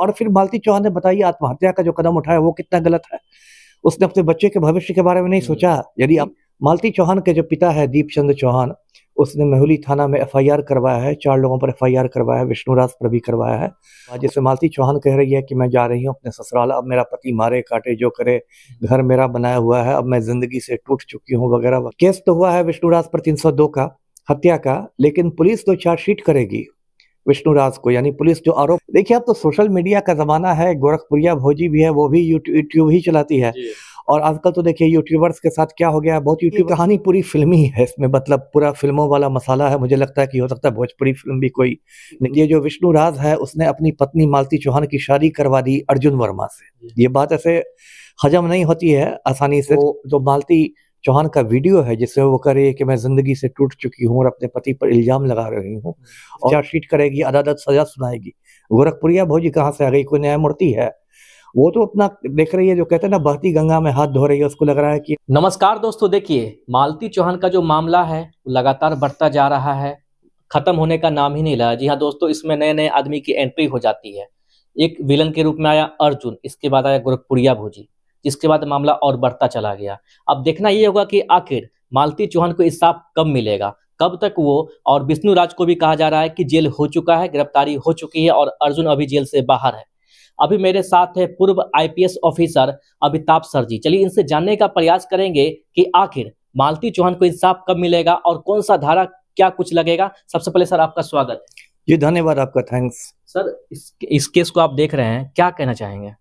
और फिर मालती चौहान ने बताइए आत्महत्या का जो कदम उठाया वो कितना गलत है उसने अपने बच्चे के भविष्य के बारे में नहीं हम्म। सोचा यदि आप मालती चौहान के जो पिता है दीप चंद चौहान उसने मेहुली थाना में एफआईआर करवाया है चार लोगों पर एफआईआर करवाया है विष्णुराज पर भी करवाया है जिसमें मालती चौहान कह रही है कि मैं जा रही हूँ अपने ससुराल अब मेरा पति मारे काटे जो करे घर मेरा बनाया हुआ है अब मैं जिंदगी से टूट चुकी हूँ वगैरह केस तो हुआ है विष्णुराज पर तीन का हत्या का लेकिन पुलिस तो चार्जशीट करेगी विष्णु राज को यानी पुलिस जो आरोप देखिए अब तो सोशल मीडिया का जमाना है गोरखपुरिया भोजी भी है वो भी यूट्यूब ही चलाती है और आजकल तो देखिए यूट्यूबर्स के साथ क्या हो गया है बहुत यूट्यूब तो कहानी पूरी फिल्मी है इसमें मतलब पूरा फिल्मों वाला मसाला है मुझे लगता है कि हो सकता है भोजपुरी फिल्म भी कोई ये जो विष्णु राज है उसने अपनी पत्नी मालती चौहान की शादी करवा दी अर्जुन वर्मा से ये बात ऐसे हजम नहीं होती है आसानी से तो जो मालती चौहान का वीडियो है जिसमें वो कह रही है कि मैं जिंदगी से टूट चुकी हूँ और अपने पति पर इल्जाम लगा रही हूँ और चार्जशीट करेगी अदालत सजा सुनाएगी गोरखपुरिया भौजी कहाँ से आ गई कोई न्यायमूर्ति है वो तो अपना देख रही है जो कहते हैं ना बहती गंगा में हाथ धो रही है उसको लग रहा है कि नमस्कार दोस्तों देखिए मालती चौहान का जो मामला है लगातार बढ़ता जा रहा है खत्म होने का नाम ही नहीं लगा जी हाँ दोस्तों इसमें नए नए आदमी की एंट्री हो जाती है एक विलन के रूप में आया अर्जुन इसके बाद आया गोरखपुरिया भोजी जिसके बाद मामला और बढ़ता चला गया अब देखना ये होगा कि आखिर मालती चौहान को इंसाफ कब मिलेगा कब तक वो और विष्णु राज को भी कहा जा रहा है कि जेल हो चुका है गिरफ्तारी हो चुकी है और अर्जुन अभी जेल से बाहर है अभी मेरे साथ है पूर्व IPS officer Amitabh sir ji चलिए इनसे जानने का प्रयास करेंगे कि आखिर मालती चौहान को इंसाफ कब मिलेगा और कौन सा धारा क्या कुछ लगेगा सबसे पहले सर आपका स्वागत है जी धन्यवाद आपका थैंक्स सर इस, इस केस को आप देख रहे हैं क्या कहना चाहेंगे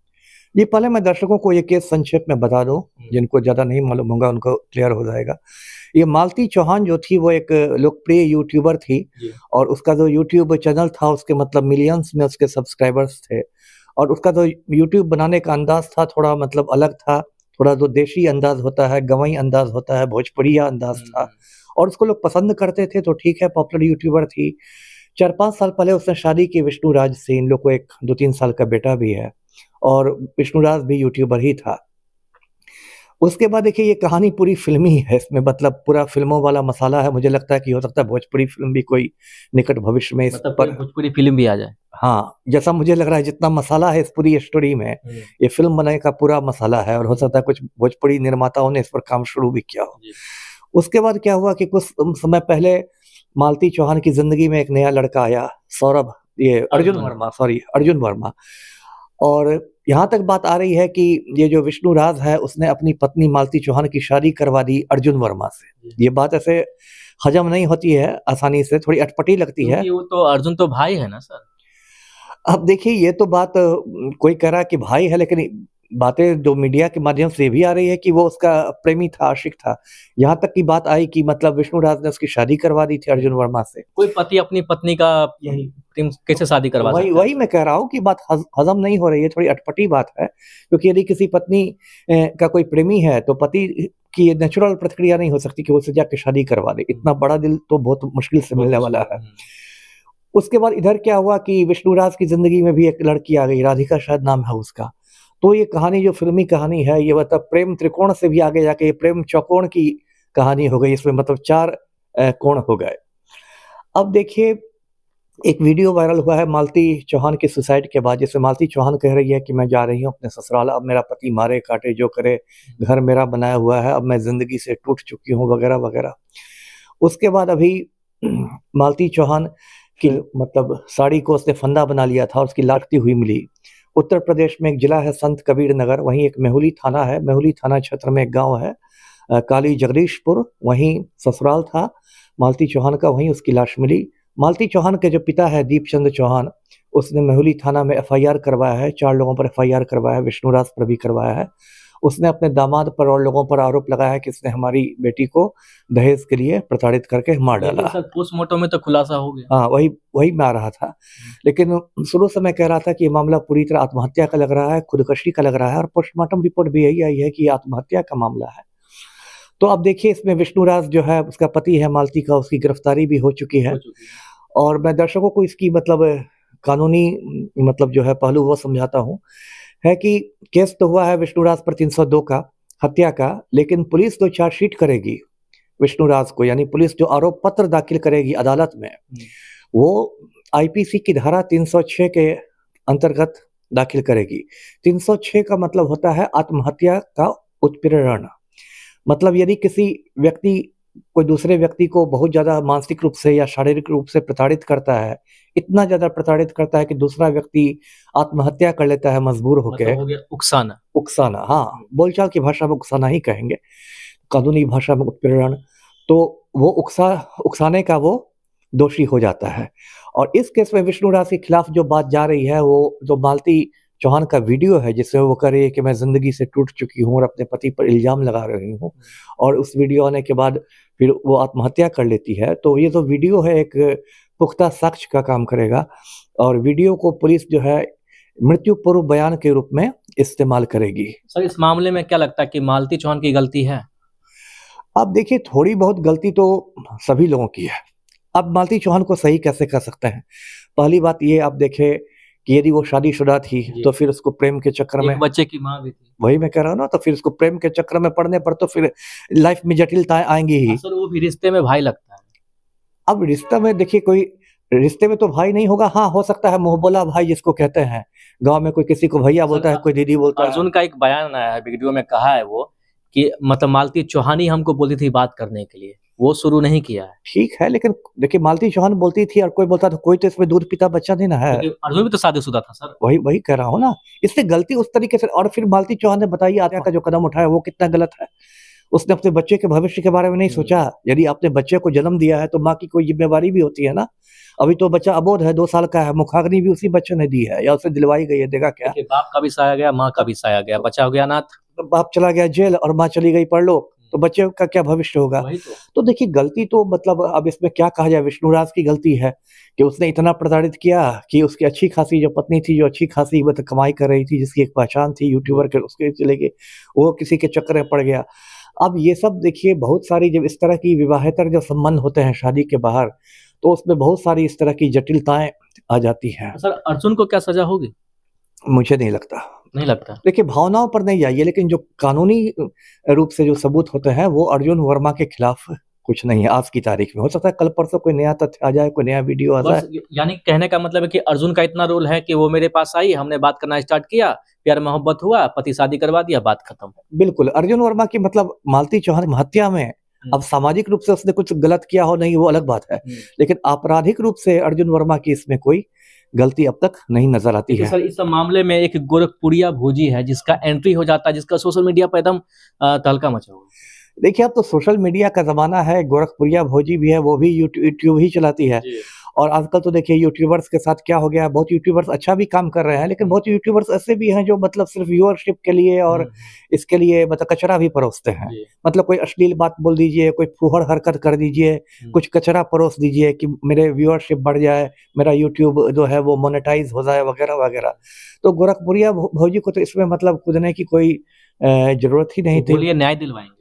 ये पहले मैं दर्शकों को ये केस संक्षेप में बता दूं हम्म। जिनको ज़्यादा नहीं मालूम होगा उनको क्लियर हो जाएगा ये मालती चौहान जो थी वो एक लोकप्रिय यूट्यूबर थी और उसका जो यूट्यूब चैनल था उसके मतलब मिलियंस में उसके सब्सक्राइबर्स थे और उसका जो यूट्यूब बनाने का अंदाज था थोड़ा मतलब अलग था थोड़ा जो देशी अंदाज होता है गवई अंदाज होता है भोजपुरिया अंदाज था हम्म। और उसको लोग पसंद करते थे तो ठीक है पॉपुलर यूट्यूबर थी चार पाँच साल पहले उसने शादी की विष्णु राज से इन लोग को एक दो तीन साल का बेटा भी है और विष्णुराज भी यूट्यूबर ही था उसके बाद देखिए ये कहानी पूरी फिल्मी है इसमें मतलब पूरा फिल्मों वाला मसाला है मुझे लगता है कि हो सकता है भोजपुरी फिल्म भी कोई निकट भविष्य में इस मतलब पर भोजपुरी फिल्म भी आ जाए हाँ जैसा मुझे लग रहा है जितना मसाला है इस पूरी स्टोरी में हम्म। ये फिल्म बनाने का पूरा मसाला है और हो सकता है कुछ भोजपुरी निर्माताओं ने इस पर काम शुरू भी किया हो उसके बाद क्या हुआ कि कुछ समय पहले मालती चौहान की जिंदगी में एक नया लड़का आया सौरभ ये अर्जुन वर्मा सॉरी अर्जुन वर्मा और यहाँ तक बात आ रही है कि ये जो विष्णु राज है उसने अपनी पत्नी मालती चौहान की शादी करवा दी अर्जुन वर्मा से ये बात ऐसे हजम नहीं होती है आसानी से थोड़ी अटपटी लगती है वो तो अर्जुन तो भाई है ना सर अब देखिए ये तो बात कोई कह रहा कि भाई है लेकिन बातें जो मीडिया के माध्यम से भी आ रही है कि वो उसका प्रेमी था आशिक था यहाँ तक की बात आई कि मतलब विष्णु राज ने उसकी शादी करवा दी थी अर्जुन वर्मा से कोई पति अपनी पत्नी का यही कैसे शादी करवा वही वही मैं कह रहा हूँ कि बात हजम नहीं हो रही है थोड़ी अटपटी बात है क्योंकि यदि किसी पत्नी का कोई प्रेमी है तो पति की ये नेचुरल प्रतिक्रिया नहीं हो सकती कि वो जाके शादी करवा दे इतना बड़ा दिल तो बहुत मुश्किल से मिलने वाला है उसके बाद इधर क्या हुआ कि विष्णुराज की जिंदगी में भी एक लड़की आ गई राधिका शायद नाम है उसका तो ये कहानी जो फिल्मी कहानी है ये मतलब प्रेम त्रिकोण से भी आगे जाके ये प्रेम चौकोण की कहानी हो गई इसमें मतलब चार कोण हो गए अब देखिए एक वीडियो वायरल हुआ है मालती चौहान की सुसाइड के बाद जिसमें मालती चौहान कह रही है कि मैं जा रही हूँ अपने ससुराल अब मेरा पति मारे काटे जो करे घर मेरा बनाया हुआ है अब मैं जिंदगी से टूट चुकी हूँ वगैरह वगैरह उसके बाद अभी मालती चौहान की मतलब साड़ी को उसने फंदा बना लिया था और उसकी लाटती हुई मिली उत्तर प्रदेश में एक जिला है संत कबीर नगर वहीं एक मेहुली थाना है मेहुली थाना क्षेत्र में एक गाँव है काली जगदीशपुर वहीं ससुराल था मालती चौहान का वहीं उसकी लाश मिली मालती चौहान के जो पिता है दीपचंद चौहान उसने मेहुली थाना में एफआईआर करवाया है चार लोगों पर एफआईआर करवाया है विष्णुराज पर भी करवाया है उसने अपने दामाद पर और लोगों पर आरोप लगाया है कि उसने हमारी बेटी को दहेज के लिए प्रताड़ित करके मार डाला पोस्टमार्टम में तो खुलासा हो गया हाँ वही वही मैं आ रहा था हम्म। लेकिन शुरू से मैं कह रहा था कि ये मामला पूरी तरह आत्महत्या का लग रहा है खुदकशी का लग रहा है और पोस्टमार्टम रिपोर्ट भी यही आई है कि आत्महत्या का मामला है तो अब देखिए इसमें विष्णुराज जो है उसका पति है मालती का उसकी गिरफ्तारी भी हो चुकी है, हो चुकी है। और मैं दर्शकों को इसकी मतलब कानूनी मतलब जो है पहलू वो समझाता हूँ है कि केस तो हुआ है विष्णुराज पर 302 का हत्या का लेकिन पुलिस तो चार्जशीट करेगी विष्णुराज को यानी पुलिस जो आरोप पत्र दाखिल करेगी अदालत में हम्म। वो आईपीसी की धारा 306 के अंतर्गत दाखिल करेगी 306 का मतलब होता है आत्महत्या का उत्पीड़न मतलब यदि किसी व्यक्ति कोई दूसरे व्यक्ति को बहुत ज़्यादा मानसिक रूप से या शारीरिक रूप से प्रताड़ित करता है इतना ज़्यादा प्रताड़ित करता है कि दूसरा व्यक्ति आत्महत्या कर लेता है मजबूर होकर मतलब हो उकसाना उकसाना हाँ बोलचाल की भाषा में उकसाना ही कहेंगे कानूनी भाषा में उत्पीड़न तो वो उकसा उकसाने का वो दोषी हो जाता है और इस केस में विष्णु राज के खिलाफ जो बात जा रही है वो जो मालती चौहान का वीडियो है जिसमें वो कह रही है कि मैं ज़िंदगी से टूट चुकी हूँ और अपने पति पर इल्ज़ाम लगा रही हूँ हम्म। और उस वीडियो आने के बाद फिर वो आत्महत्या कर लेती है तो ये जो तो वीडियो है एक पुख्ता साक्ष्य का काम करेगा और वीडियो को पुलिस जो है मृत्यु पूर्व बयान के रूप में इस्तेमाल करेगी सर इस मामले में क्या लगता है कि मालती चौहान की गलती है अब देखिए थोड़ी बहुत गलती तो सभी लोगों की है अब मालती चौहान को सही कैसे कर सकते हैं पहली बात ये आप देखें कि यदि वो शादीशुदा थी तो फिर उसको प्रेम के चक्र में बच्चे की माँ भी थी वही मैं कह रहा हूँ ना तो फिर उसको प्रेम के चक्र में पड़ने पर तो फिर लाइफ में जटिलताएं आएंगी ही सर वो भी रिश्ते में भाई लगता है अब रिश्ता में देखिए कोई रिश्ते में तो भाई नहीं होगा हाँ हो सकता है मोहबोला भाई जिसको कहते हैं गांव में कोई किसी को भैया बोलता है कोई दीदी बोलता है अर्जुन का एक बयान आया है वीडियो में कहा है वो कि मतलब मालती चौहानी हमको बोली थी बात करने के लिए वो शुरू नहीं किया है ठीक है लेकिन देखिए मालती चौहान बोलती थी और कोई बोलता था कोई तो इसमें दूध पीता बच्चा नहीं ना है अर्जुन भी तो शादीशुदा था सर वही वही कह रहा हूँ ना इससे गलती उस तरीके से और फिर मालती चौहान ने बताई आत्या का जो कदम उठाया वो कितना गलत है उसने अपने बच्चे के भविष्य के बारे में नहीं हम्म। सोचा यदि आपने बच्चे को जन्म दिया है तो माँ की कोई जिम्मेवारी भी होती है ना अभी तो बच्चा अबोध है दो साल का है मुखाग्नि भी उसी बच्चे ने दी है या उसे दिलवाई गई है देखा क्या बाप का भी साया गया माँ का भी साया गया बच्चा हो गया नाथ बाप चला गया जेल और माँ चली गई लो तो बच्चे का क्या भविष्य होगा तो, तो देखिए गलती तो मतलब अब इसमें क्या कहा जाए विष्णुराज की गलती है कि उसने इतना प्रताड़ित किया कि उसकी अच्छी खासी जो पत्नी थी जो अच्छी खासी मतलब कमाई कर रही थी जिसकी एक पहचान थी यूट्यूबर के उसके चले गए वो किसी के चक्कर में पड़ गया अब ये सब देखिए बहुत सारी जब इस तरह की विवाहेतर जब संबंध होते हैं शादी के बाहर तो उसमें बहुत सारी इस तरह की जटिलताएं आ जाती हैं सर अर्जुन को क्या सजा होगी मुझे नहीं लगता नहीं लगता देखिए भावनाओं पर नहीं जाइए लेकिन जो कानूनी रूप से जो सबूत होते हैं वो अर्जुन वर्मा के खिलाफ कुछ नहीं है आज की तारीख में हो सकता है कल परसों कोई नया तथ्य आ जाए कोई नया वीडियो आ जाए यानी कहने का मतलब है कि अर्जुन का इतना रोल है कि वो मेरे पास आई हमने बात करना स्टार्ट किया प्यार मोहब्बत हुआ पति शादी करवा दिया बात खत्म बिल्कुल अर्जुन वर्मा की मतलब मालती चौहान हत्या में हम्म। अब सामाजिक रूप से उसने कुछ गलत किया हो नहीं वो अलग बात है हम्म। लेकिन आपराधिक रूप से अर्जुन वर्मा की इसमें कोई गलती अब तक नहीं नजर आती है सर इस मामले में एक गोरखपुरिया भोजी है जिसका एंट्री हो जाता है जिसका सोशल मीडिया पर एकदम तहलका मचा हुआ देखिए अब तो सोशल मीडिया का जमाना है गोरखपुरिया भोजी भी है वो भी यूट्यूब ही चलाती है और आजकल तो देखिए यूट्यूबर्स के साथ क्या हो गया है बहुत यूट्यूबर्स अच्छा भी काम कर रहे हैं लेकिन बहुत यूट्यूबर्स ऐसे भी हैं जो मतलब सिर्फ व्यूअरशिप के लिए और हम्म। इसके लिए मतलब कचरा भी परोसते हैं मतलब कोई अश्लील बात बोल दीजिए कोई फूहड़ हरकत कर दीजिए हम्म। कुछ कचरा परोस दीजिए कि मेरे व्यूअरशिप बढ़ जाए मेरा यूट्यूब जो है वो मोनिटाइज हो जाए वगैरह वगैरह तो गोरखपुरिया भौजी को तो इसमें मतलब कूदने की कोई जरूरत ही नहीं थी न्याय दिलवाएंगे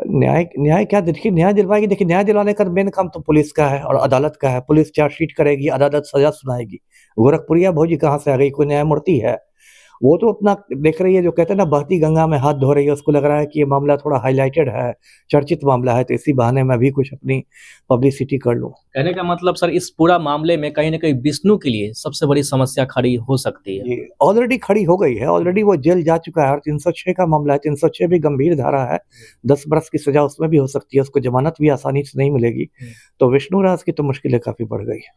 न्याय न्याय क्या देखिए न्याय दिलवाएगी देखिए न्याय दिलवाने का मेन काम तो पुलिस का है और अदालत का है पुलिस चार्जशीट करेगी अदालत सजा सुनाएगी गोरखपुरिया भौजी कहाँ से आ गई कोई न्यायमूर्ति है वो तो अपना देख रही है जो कहते हैं ना बहती गंगा में हाथ धो रही है उसको लग रहा है कि ये मामला थोड़ा हाईलाइटेड है चर्चित मामला है तो इसी बहाने में भी कुछ अपनी पब्लिसिटी कर लूँ कहने का मतलब सर इस पूरा मामले में कहीं ना कहीं विष्णु के लिए सबसे बड़ी समस्या खड़ी हो सकती है ऑलरेडी खड़ी हो गई है ऑलरेडी वो जेल जा चुका है और तीन का मामला है तीन भी गंभीर धारा है दस बरस की सजा उसमें भी हो सकती है उसको जमानत भी आसानी से नहीं मिलेगी हम्म। तो विष्णु राज की तो मुश्किलें काफ़ी बढ़ गई है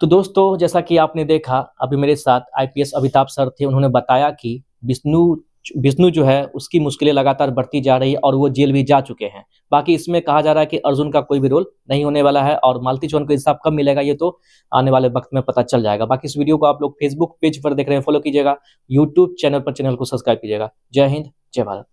तो दोस्तों जैसा कि आपने देखा अभी मेरे साथ आईपीएस अमिताभ सर थे उन्होंने बताया कि विष्णु विष्णु जो है उसकी मुश्किलें लगातार बढ़ती जा रही है और वो जेल भी जा चुके हैं बाकी इसमें कहा जा रहा है कि अर्जुन का कोई भी रोल नहीं होने वाला है और मालती चौहान को इंसाफ कब मिलेगा ये तो आने वाले वक्त में पता चल जाएगा बाकी इस वीडियो को आप लोग फेसबुक पेज पर देख रहे हैं फॉलो कीजिएगा यूट्यूब चैनल पर चैनल को सब्सक्राइब कीजिएगा जय हिंद जय भारत